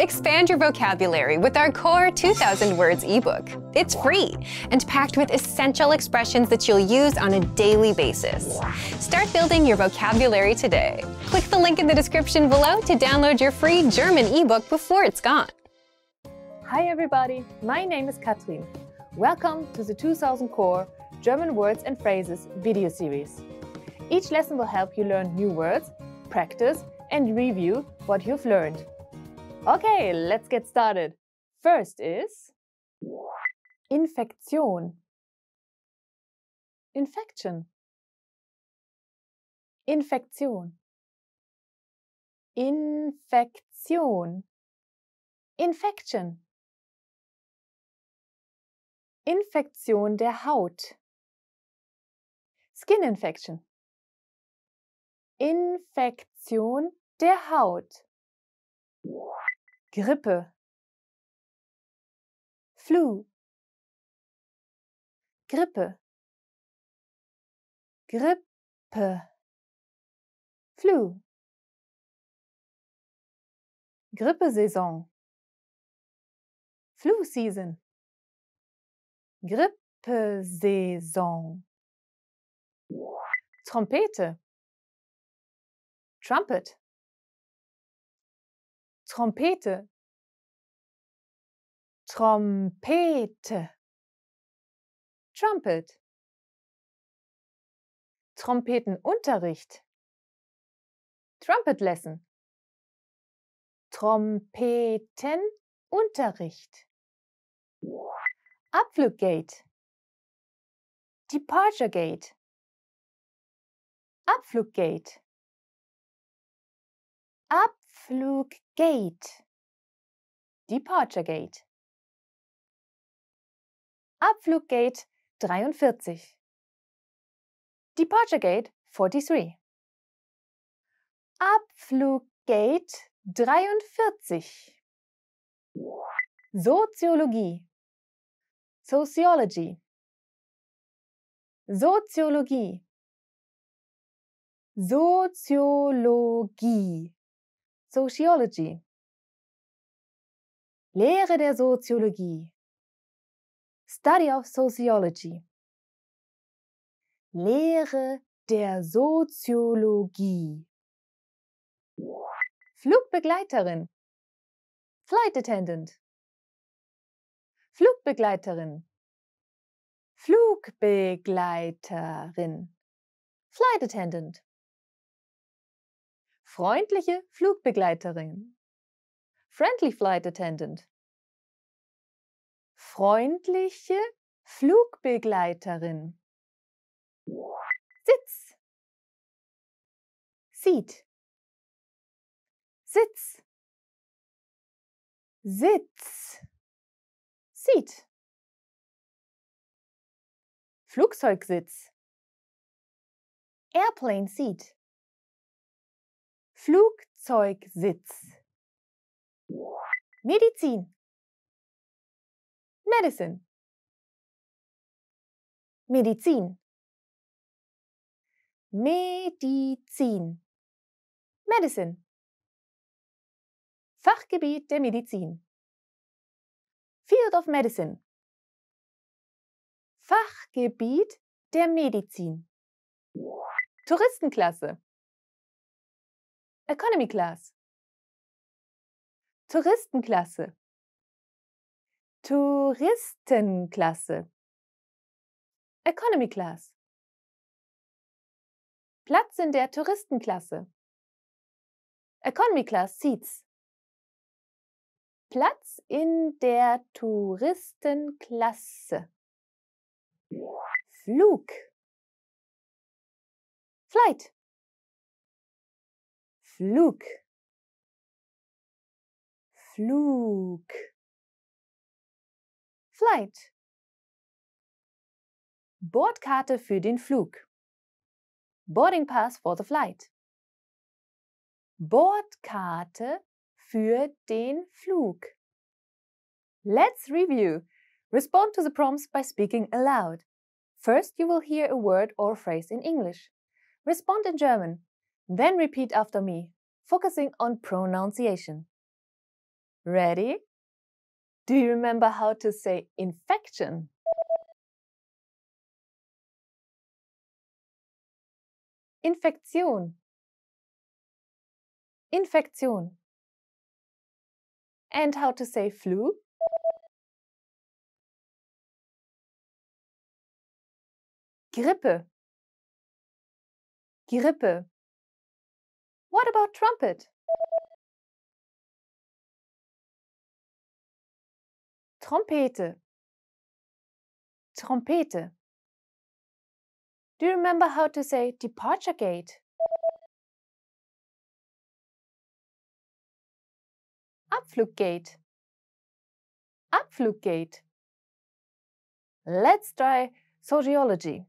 Expand your vocabulary with our Core 2000 Words ebook. It's free and packed with essential expressions that you'll use on a daily basis. Start building your vocabulary today. Click the link in the description below to download your free German ebook before it's gone. Hi everybody, my name is Katrin. Welcome to the 2000 Core German Words and Phrases video series. Each lesson will help you learn new words, practice and review what you've learned. Okay, let's get started. First is Infektion. Infection. Infektion. Infektion. Infection. Infektion der Haut. Skin Infection. Infektion der Haut. Grippe, Flu, Grippe, Grippe, Flu, Grippesaison, Flu Season, Grippesaison, Trompete, Trumpet. Trompete, Trompete, Trumpet, Trompetenunterricht, Trumpet Lesson, Trompetenunterricht, Abfluggate, Departure Gate, Abfluggate, Ab Abfluggate. Departure Gate. Abfluggate 43. Departure Gate 43. Abfluggate 43. Soziologie. Sociology. Soziologie. Soziologie. Sociology. Lehre der Soziologie. Study of Sociology. Lehre der Soziologie. Flugbegleiterin. Flight Attendant. Flugbegleiterin. Flugbegleiterin. Flight Attendant. Freundliche Flugbegleiterin. Friendly Flight Attendant. Freundliche Flugbegleiterin. Sitz. Seat. Sitz. Sitz. Seat. Flugzeugsitz. Airplane Seat. Flugzeugsitz. Medizin. Medicine. Medizin. Medizin. Medicine. Fachgebiet der Medizin. Field of Medicine. Fachgebiet der Medizin. Touristenklasse. Economy Class. Touristenklasse. Touristenklasse. Economy Class. Platz in der Touristenklasse. Economy Class Seats. Platz in der Touristenklasse. Flug. Flight. Flug. Flug. Flight. Bordkarte für den Flug. Boarding Pass for the flight. Bordkarte für den Flug. Let's review. Respond to the prompts by speaking aloud. First, you will hear a word or phrase in English. Respond in German. Then repeat after me, focusing on pronunciation. Ready? Do you remember how to say infection? Infektion. Infektion. And how to say flu? Grippe. Grippe. What about trumpet? Trompete. Trompete. Do you remember how to say departure gate? Abfluggate. Abfluggate. Let's try sociology.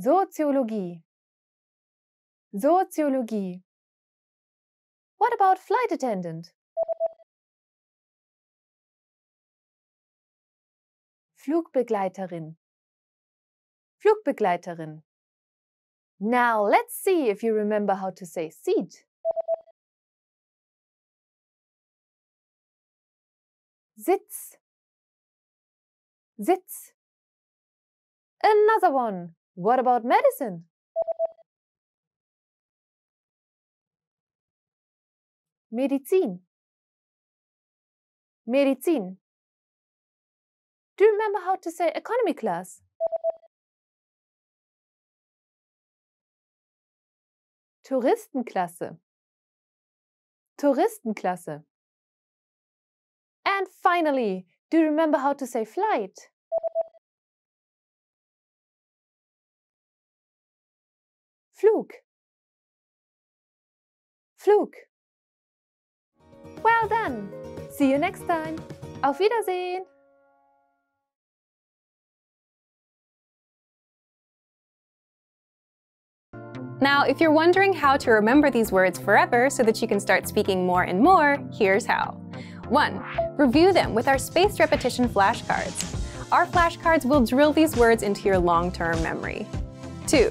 Soziologie. Soziologie. What about flight attendant? Flugbegleiterin. Flugbegleiterin. Now let's see if you remember how to say seat. Sitz. Sitz. Another one. What about medicine? Medizin. Medizin. Do you remember how to say economy class? Touristenklasse. Touristenklasse. And finally, do you remember how to say flight? Fluke. Fluke. Well done! See you next time! Auf Wiedersehen! Now, if you're wondering how to remember these words forever so that you can start speaking more and more, here's how. 1. Review them with our spaced repetition flashcards. Our flashcards will drill these words into your long-term memory. 2.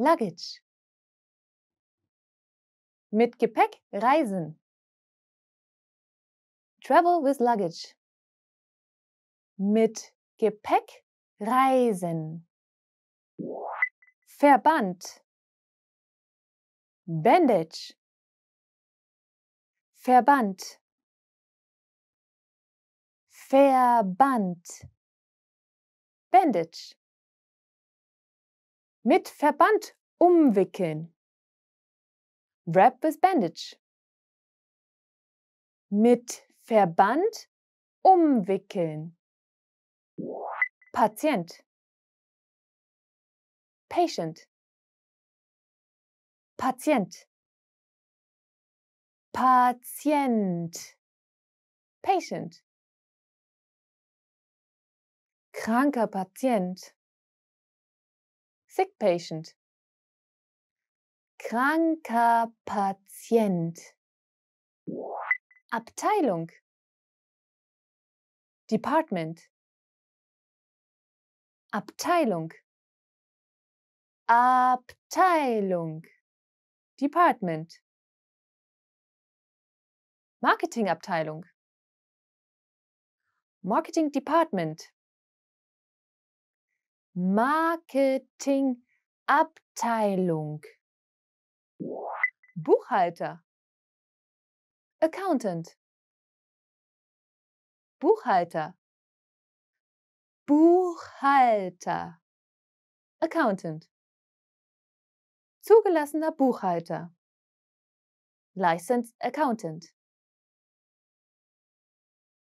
Luggage. Mit Gepäck reisen. Travel with luggage. Mit Gepäck reisen. Verband. Bandage. Verband. Verband. Bandage. Mit Verband umwickeln. Wrap with bandage. Mit Verband umwickeln. Patient. Patient. Patient. Patient. Patient. Kranker Patient. Sick Patient. Kranker Patient. Abteilung. Department. Abteilung. Abteilung. Department. Marketingabteilung. Marketing Department. Marketingabteilung. Buchhalter. Accountant. Buchhalter. Buchhalter. Accountant. Zugelassener Buchhalter. Licensed Accountant.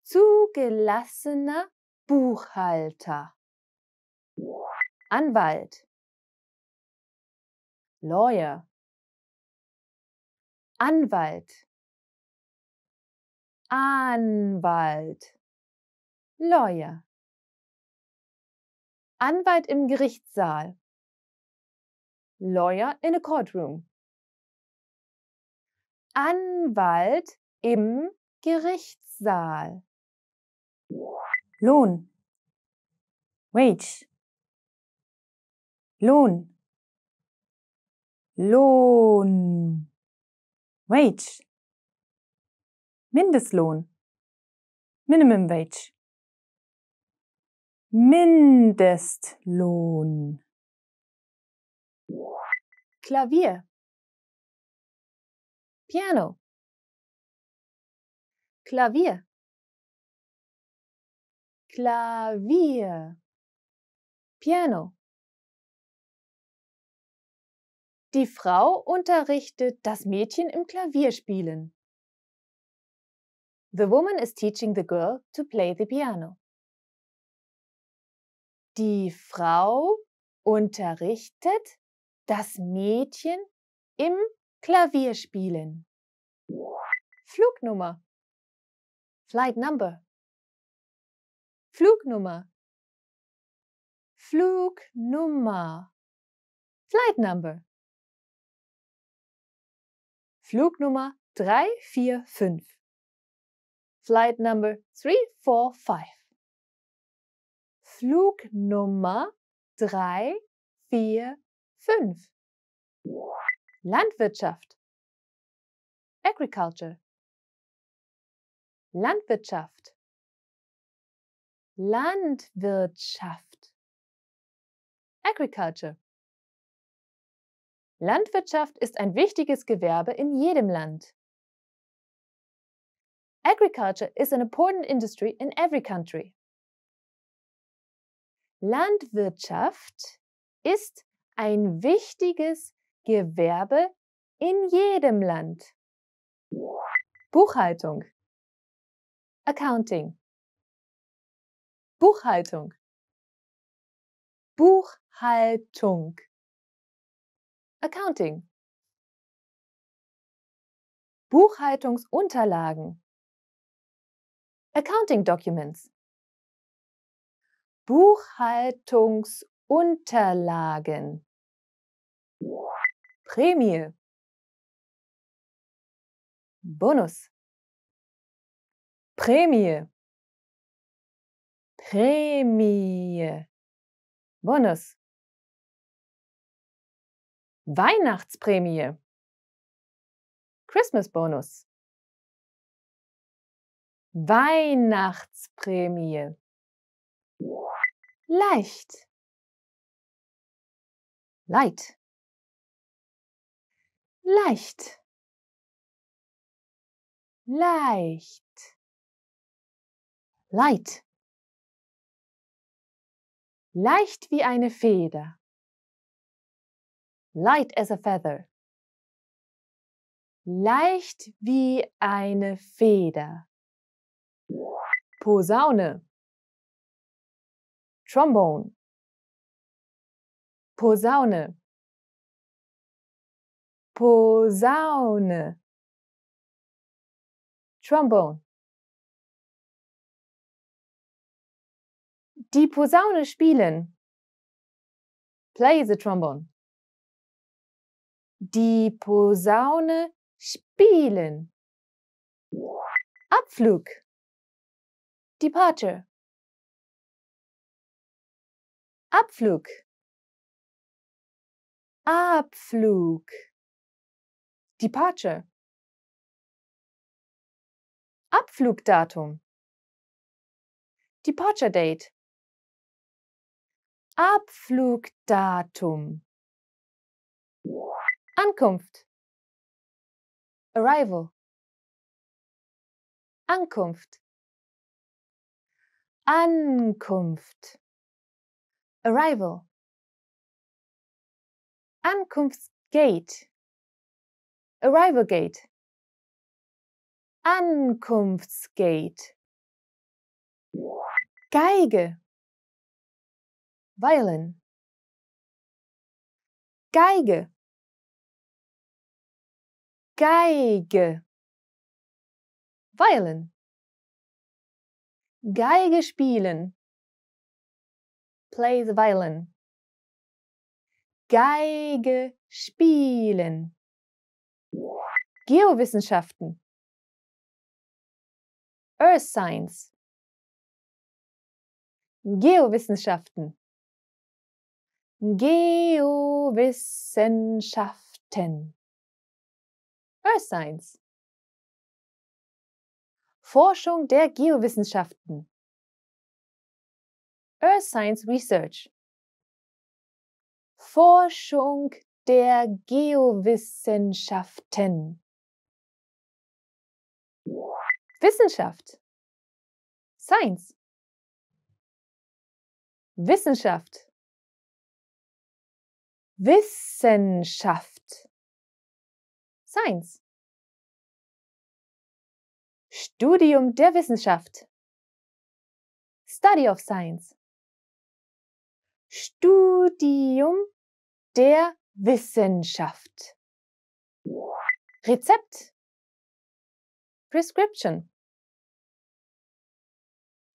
Zugelassener Buchhalter. Anwalt, Lawyer, Anwalt, Anwalt, Lawyer, Anwalt im Gerichtssaal, Lawyer in a courtroom, Anwalt im Gerichtssaal. Lohn. Wage. Lohn. Lohn. Wage. Mindestlohn. Minimum Wage. Mindestlohn. Klavier. Piano. Klavier. Klavier. Piano. Die Frau unterrichtet das Mädchen im Klavierspielen. The woman is teaching the girl to play the piano. Die Frau unterrichtet das Mädchen im Klavierspielen. Flugnummer. Flight number. Flugnummer. Flugnummer. Flight number. Flugnummer 345. Flight number 345. Flugnummer 345. Landwirtschaft. Agriculture. Landwirtschaft. Landwirtschaft. Agriculture. Landwirtschaft ist ein wichtiges Gewerbe in jedem Land. Agriculture is an important industry in every country. Landwirtschaft ist ein wichtiges Gewerbe in jedem Land. Buchhaltung Accounting Buchhaltung Buchhaltung Accounting. Buchhaltungsunterlagen. Accounting Documents. Buchhaltungsunterlagen. Prämie. Bonus. Prämie. Prämie. Bonus. Weihnachtsprämie. Christmas Bonus. Weihnachtsprämie. Leicht. Light. Leicht. Leicht. Light. Leicht wie eine Feder light as a feather. Leicht wie eine Feder. Posaune. Trombone. Posaune. Posaune. Trombone. Die Posaune spielen. Play the trombone. Die Posaune spielen. Abflug. Departure. Abflug. Abflug. Departure. Abflugdatum. Departure Date. Abflugdatum. Ankunft. Arrival. Ankunft. Ankunft. Arrival. Ankunftsgate. Arrival gate. Ankunftsgate. Geige. Violin. Geige. Geige. Violin. Geige spielen. Play the violin. Geige spielen. Geowissenschaften. Earth Science. Geowissenschaften. Geowissenschaften. Earth Science. Forschung der Geowissenschaften. Earth Science Research. Forschung der Geowissenschaften. Wissenschaft. Science. Wissenschaft. Wissenschaft. Science. Studium der Wissenschaft. Study of Science. Studium der Wissenschaft. Rezept. Prescription.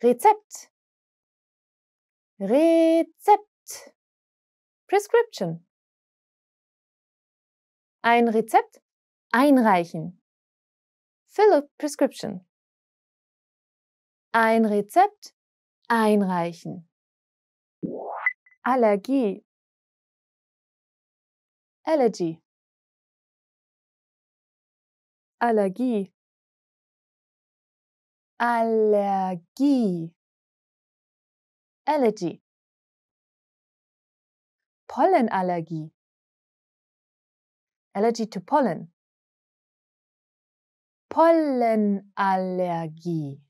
Rezept. Rezept. Prescription. Ein Rezept Einreichen. Fill a prescription. Ein Rezept einreichen. Allergie. Allergy. Allergie. Allergie. Allergie. Pollenallergie. Allergy to pollen. Pollenallergie.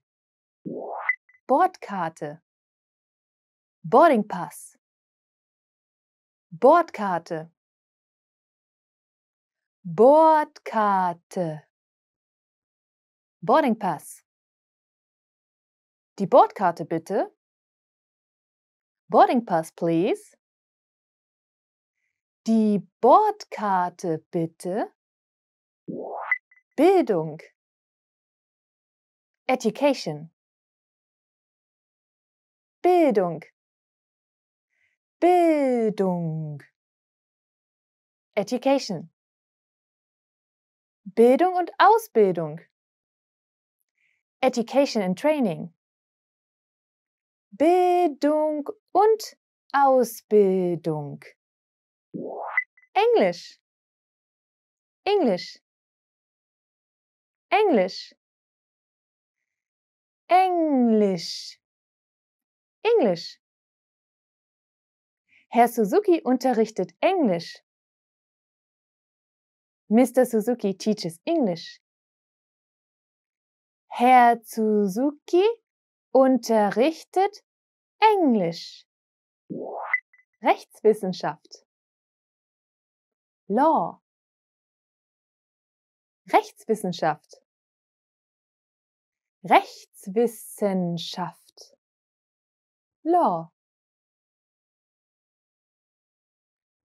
Bordkarte. Boardingpass. Bordkarte. Bordkarte. Boardingpass. Die Bordkarte bitte. Boardingpass, please. Die Bordkarte bitte. Bildung. Education. Bildung. Bildung. Education. Bildung und Ausbildung. Education and Training. Bildung und Ausbildung. Englisch. Englisch. Englisch. Englisch. Englisch. Herr Suzuki unterrichtet Englisch. Mr. Suzuki teaches English. Herr Suzuki unterrichtet Englisch. Rechtswissenschaft. Law. Rechtswissenschaft. Rechtswissenschaft. Law.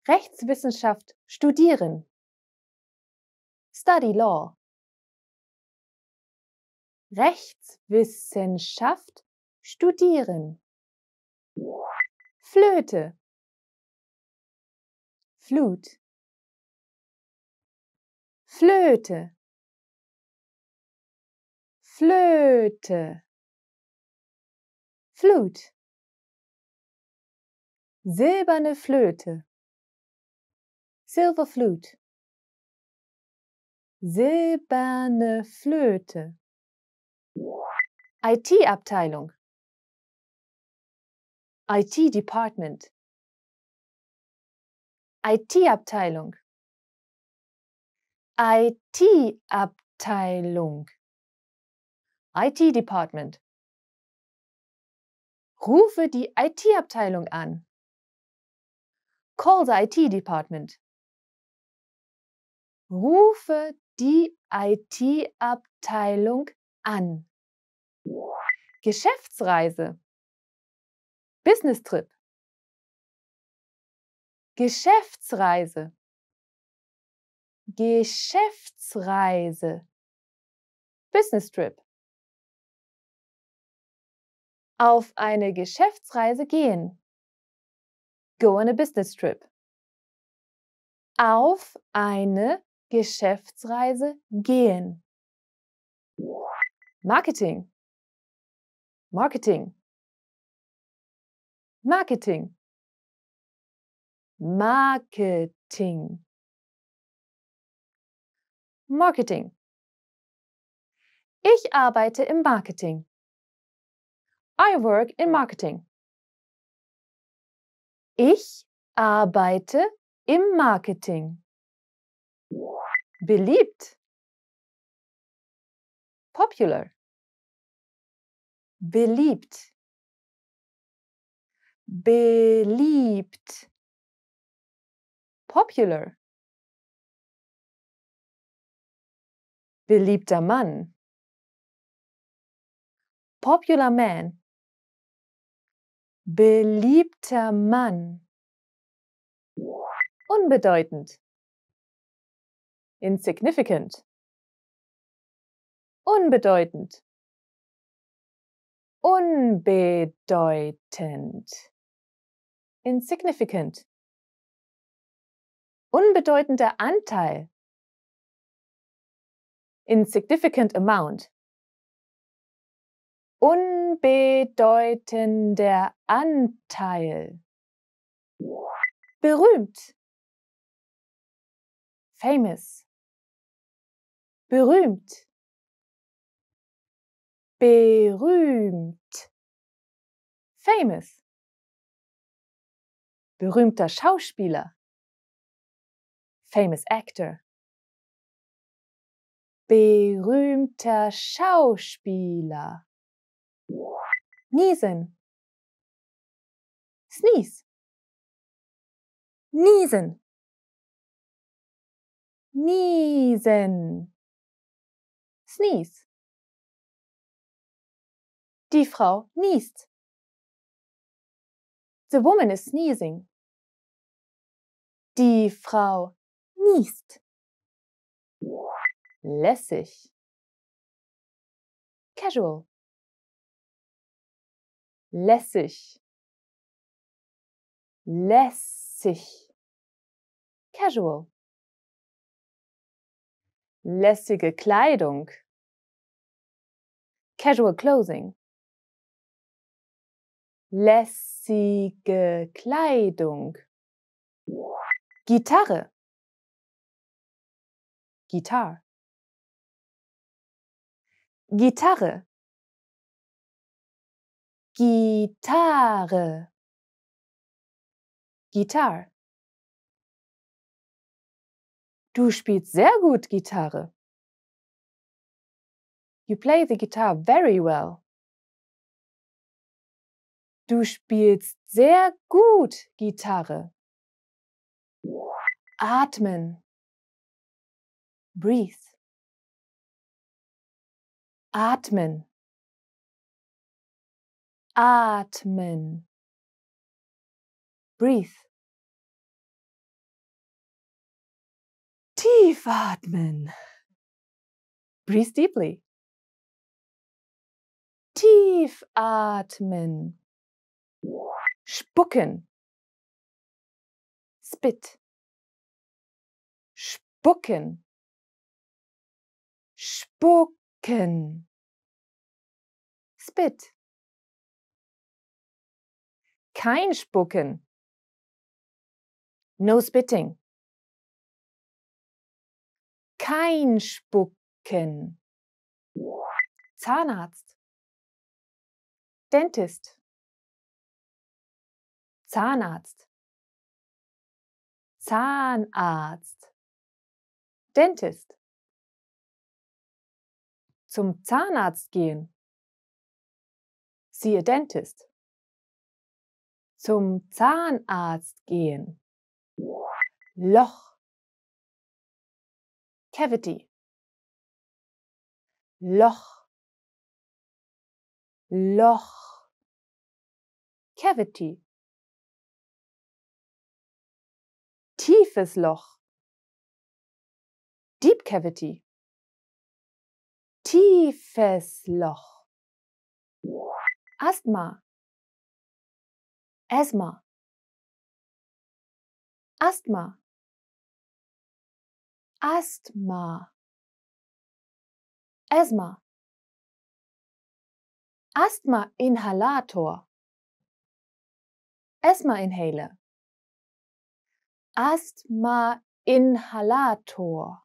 Rechtswissenschaft studieren. Study Law. Rechtswissenschaft studieren. Flöte. Flut. Flöte, Flöte, Flut, silberne Flöte, Silver Flute, silberne Flöte, IT-Abteilung, IT-Department, IT-Abteilung. IT-Abteilung. IT-Department. Rufe die IT-Abteilung an. Call the IT-Department. Rufe die IT-Abteilung an. Geschäftsreise. Business Trip. Geschäftsreise. Geschäftsreise. Business Trip. Auf eine Geschäftsreise gehen. Go on a business trip. Auf eine Geschäftsreise gehen. Marketing. Marketing. Marketing. Marketing. Marketing. Ich arbeite im Marketing. I work in Marketing. Ich arbeite im Marketing. Beliebt. Popular. Beliebt. Beliebt. Popular. Beliebter Mann. Popular Man. Beliebter Mann. Unbedeutend. Insignificant. Unbedeutend. Unbedeutend. Insignificant. Unbedeutender Anteil insignificant amount. Unbedeutender Anteil. Berühmt. Famous. Berühmt. Berühmt. Famous. Berühmter Schauspieler. Famous actor berühmter Schauspieler. Niesen. Sneeze. Niesen. Niesen. Sneeze. Die Frau niest. The woman is sneezing. Die Frau niest lässig, casual, lässig, lässig, casual, lässige Kleidung, casual clothing, lässige Kleidung, Gitarre, Gitarre. Gitarre Gitarre Gitarre. Du spielst sehr gut Gitarre. You play the guitar very well. Du spielst sehr gut Gitarre. Atmen. Breathe. Atmen. Atmen. Breathe. Tief atmen. Breathe deeply. Tief atmen. Spucken. Spit. Spucken. Spucken. Lecken. Spit. Kein Spucken. No spitting. Kein Spucken. Zahnarzt. Dentist. Zahnarzt. Zahnarzt. Dentist. Zum Zahnarzt gehen. Siehe Dentist. Zum Zahnarzt gehen. Loch. Cavity. Loch. Loch. Cavity. Tiefes Loch. Deep Cavity tiefes Loch. Asthma. Asthma. Asthma. Asthma. Asthma. Asthma-Inhalator. Asthma-Inhaler. Asthma-Inhalator.